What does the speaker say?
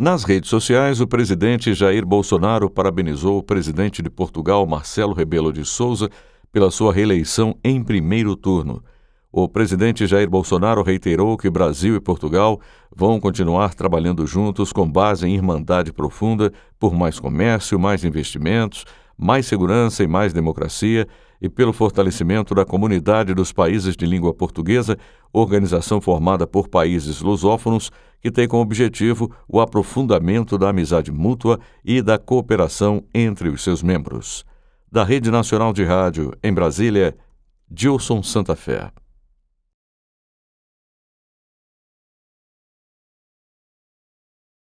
Nas redes sociais, o presidente Jair Bolsonaro parabenizou o presidente de Portugal, Marcelo Rebelo de Souza, pela sua reeleição em primeiro turno. O presidente Jair Bolsonaro reiterou que Brasil e Portugal vão continuar trabalhando juntos com base em irmandade profunda por mais comércio, mais investimentos, mais segurança e mais democracia, e pelo fortalecimento da Comunidade dos Países de Língua Portuguesa, organização formada por países lusófonos, que tem como objetivo o aprofundamento da amizade mútua e da cooperação entre os seus membros. Da Rede Nacional de Rádio, em Brasília, Dilson Santa Fé.